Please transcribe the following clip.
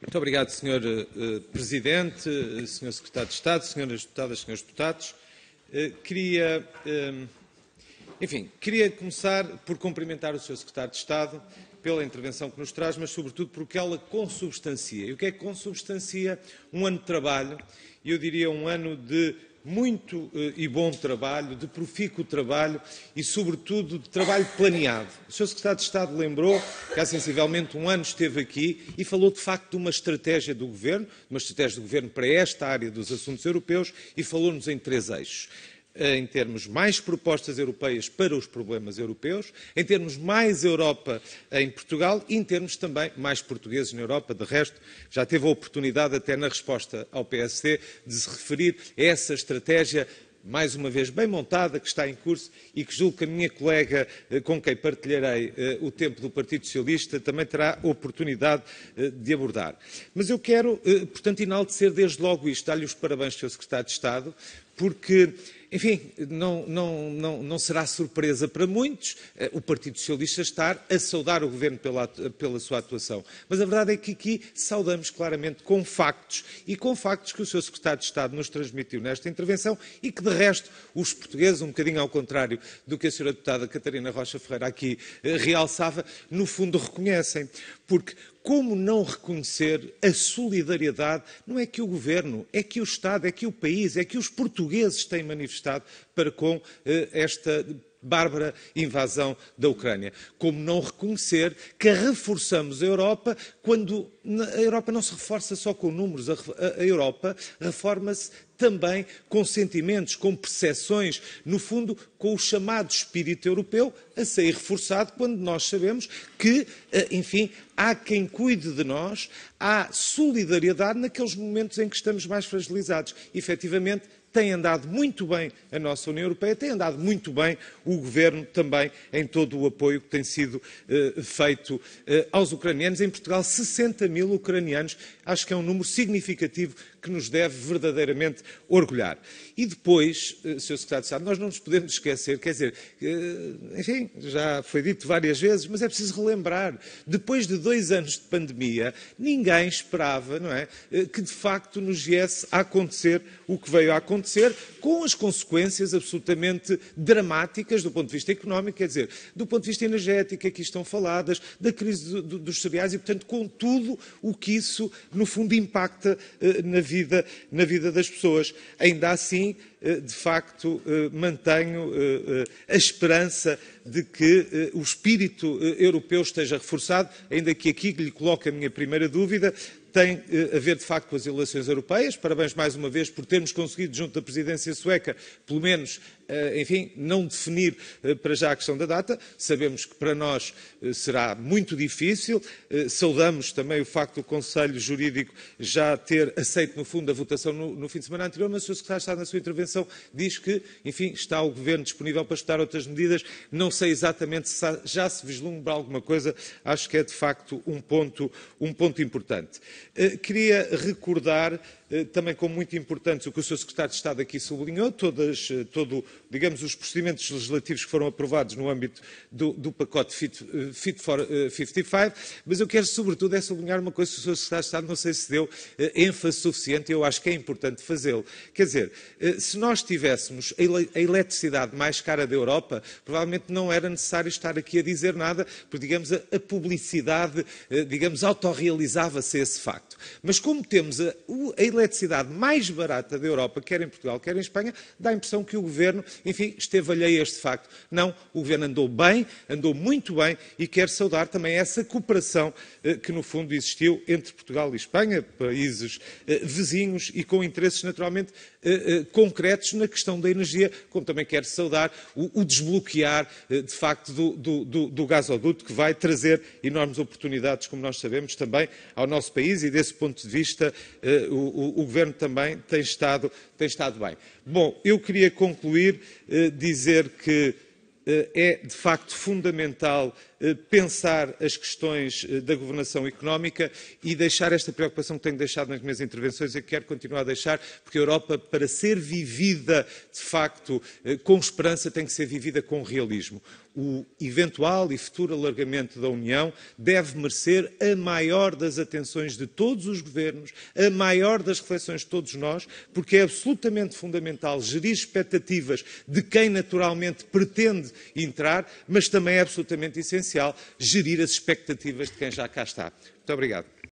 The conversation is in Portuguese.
Muito obrigado, Sr. Eh, presidente, eh, Sr. Secretário de Estado, Sras. Deputadas, Srs. Deputados. Eh, queria enfim, queria começar por cumprimentar o Sr. Secretário de Estado pela intervenção que nos traz, mas sobretudo porque ela consubstancia. E o que é que consubstancia? Um ano de trabalho, e eu diria um ano de muito eh, e bom trabalho, de profícuo trabalho e, sobretudo, de trabalho planeado. O Sr. Secretário de Estado lembrou que há sensivelmente um ano esteve aqui e falou, de facto, de uma estratégia do Governo, uma estratégia do Governo para esta área dos assuntos europeus e falou-nos em três eixos. Eh, em termos mais propostas europeias para os problemas europeus, em termos mais Europa eh, em Portugal e em termos também mais portugueses na Europa. De resto, já teve a oportunidade, até na resposta ao PSD, de se referir a essa estratégia mais uma vez bem montada, que está em curso e que julgo que a minha colega eh, com quem partilharei o tempo do Partido Socialista também terá oportunidade de abordar. Mas eu quero, portanto, enaltecer desde logo isto, dar-lhe os parabéns, Sr. Secretário de Estado, porque enfim, não, não, não, não será surpresa para muitos eh, o Partido Socialista estar a saudar o Governo pela, pela sua atuação. Mas a verdade é que aqui saudamos claramente com factos e com factos que o Sr. Secretário de Estado nos transmitiu nesta intervenção e que, de resto, os portugueses, um bocadinho ao contrário do que a Sra. Deputada Catarina Rocha Ferreira aqui eh, realçava, no fundo reconhecem. Porque como não reconhecer a solidariedade? Não é que o governo, é que o Estado, é que o país, é que os portugueses têm manifestado para com eh, esta bárbara invasão da Ucrânia. Como não reconhecer que reforçamos a Europa quando a Europa não se reforça só com números, a Europa reforma-se também com sentimentos, com percepções, no fundo, com o chamado espírito europeu a sair reforçado quando nós sabemos que, eh, enfim, há quem cuide de nós, há solidariedade naqueles momentos em que estamos mais fragilizados. E, efetivamente, tem andado muito bem a nossa União Europeia, tem andado muito bem o Governo também em todo o apoio que tem sido eh, feito eh, aos ucranianos. Em Portugal, 60 mil ucranianos, acho que é um número significativo que nos deve verdadeiramente orgulhar. E depois, eh, Sr. Secretário de Estado, nós não nos podemos esquecer, quer dizer, eh, enfim, já foi dito várias vezes, mas é preciso relembrar, depois de dois anos de pandemia, ninguém esperava, não é, eh, que de facto nos viesse a acontecer o que veio a acontecer acontecer com as consequências absolutamente dramáticas do ponto de vista económico, quer dizer, do ponto de vista energético, aqui estão faladas, da crise do, do, dos cereais e, portanto, com tudo o que isso, no fundo, impacta eh, na, vida, na vida das pessoas. Ainda assim, eh, de facto, eh, mantenho eh, a esperança de que o espírito europeu esteja reforçado, ainda que aqui lhe coloque a minha primeira dúvida, tem eh, a ver, de facto, com as eleições europeias. Parabéns mais uma vez por termos conseguido, junto da presidência sueca, pelo menos eh, enfim, não definir eh, para já a questão da data. Sabemos que para nós eh, será muito difícil. Saudamos também o facto do Conselho Jurídico já ter aceito, no fundo, a votação no, fim de semana anterior, mas o Sr. Secretário de Estado, na sua intervenção, diz que, enfim, está o Governo disponível para estudar outras medidas. Não sei exatamente se já se vislumbra alguma coisa. Acho que é, de facto, um ponto, um ponto importante. Queria recordar também como muito importante o que o Sr. Secretário de Estado aqui sublinhou, todas, todo digamos, os procedimentos legislativos que foram aprovados no âmbito do, do pacote Fit, eh, Fit for uh, eh, 55, mas eu quero, sobretudo, é sublinhar uma coisa que o Sr. Secretário de Estado não sei se deu uh, ênfase suficiente, e eu acho que é importante fazê-lo. Quer dizer, uh, se nós tivéssemos a, ele a eletricidade mais cara da Europa, provavelmente não era necessário estar aqui a dizer nada, porque, digamos, a, a publicidade, uh, digamos, autorrealizava-se esse facto. Mas como temos a, a eletricidade mais barata da Europa, quer em Portugal, quer em Espanha, dá a impressão que o Governo enfim, esteve alheio a este facto. Não, o Governo andou bem, andou muito bem e quero saudar também essa cooperação eh, que, no fundo, existiu entre Portugal e Espanha, países eh, vizinhos e com interesses naturalmente eh, concretos na questão da energia, como também quero saudar o, desbloquear, de facto, do, do, do, do gasoduto, que vai trazer enormes oportunidades, como nós sabemos, também ao nosso país e, desse ponto de vista, o, o, o Governo também tem estado, tem estado bem. Bom, eu queria concluir eh, dizer que eh, é de facto fundamental eh, pensar as questões da governação económica e deixar esta preocupação que tenho deixado nas minhas intervenções e que quero continuar a deixar, porque a Europa, para ser vivida de facto com esperança, tem que ser vivida com realismo o eventual e futuro alargamento da União deve merecer a maior das atenções de todos os governos, a maior das reflexões de todos nós, porque é absolutamente fundamental gerir expectativas de quem naturalmente pretende entrar, mas também é absolutamente essencial gerir as expectativas de quem já cá está. Muito obrigado.